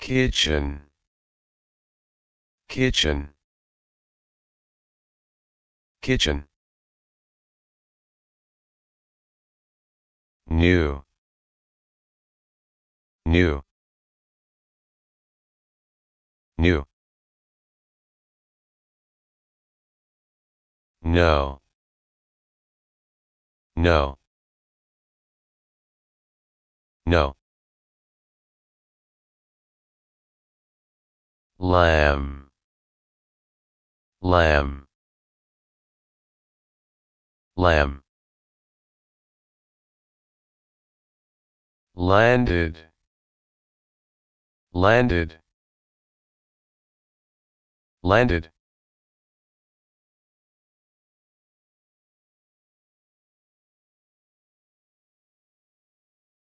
kitchen kitchen kitchen new new new no no no lamb lamb lamb landed landed landed